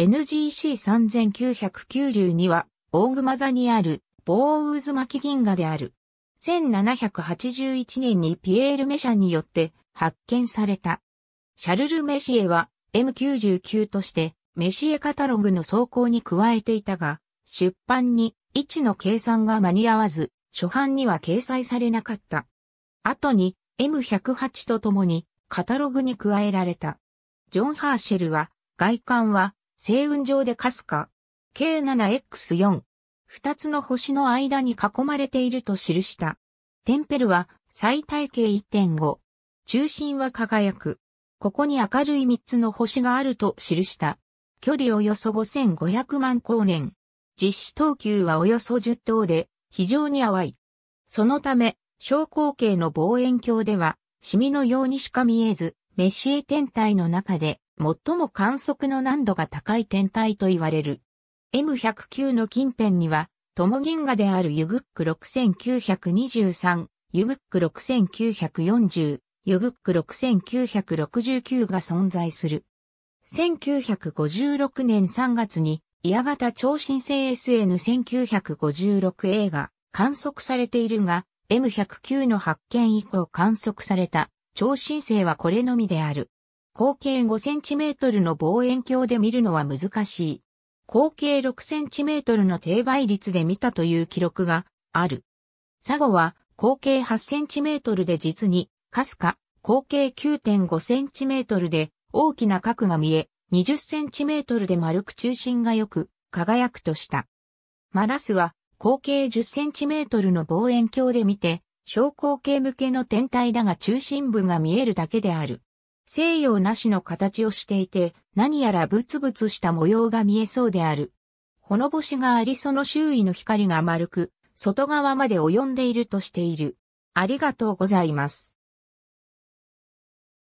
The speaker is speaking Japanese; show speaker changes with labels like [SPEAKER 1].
[SPEAKER 1] NGC3992 は、大熊座にある、棒渦巻銀河である。1781年にピエール・メシャによって発見された。シャルル・メシエは M99 としてメシエカタログの走行に加えていたが、出版に位置の計算が間に合わず、初版には掲載されなかった。後に M108 と共にカタログに加えられた。ジョン・ハーシェルは外観は星雲上でかすか、K7X4、二つの星の間に囲まれていると記した。テンペルは最体系1.5、中心は輝く。ここに明るい三つの星があると記した。距離およそ5500万光年。実施等級はおよそ10等で、非常に淡い。そのため、小口径の望遠鏡では、シミのようにしか見えず、メシエ天体の中で最も観測の難度が高い天体と言われる。M109 の近辺には、トモ銀河であるユグック6923、ユグック6940、ユグック6969が存在する。1956年3月に、イヤ型超新星 SN1956A が観測されているが、M109 の発見以降観測された超新星はこれのみである。口径5センチメートルの望遠鏡で見るのは難しい。口径6センチメートルの低倍率で見たという記録がある。サゴは口径8センチメートルで実に、かすか、口径9.5センチメートルで大きな角が見え、20センチメートルで丸く中心がよく輝くとした。マラスは口径10センチメートルの望遠鏡で見て、小口径向けの天体だが中心部が見えるだけである。西洋なしの形をしていて、何やらブツブツした模様が見えそうである。ほのぼしがありその周囲の光が丸く、外側まで及んでいるとしている。ありがとうございます。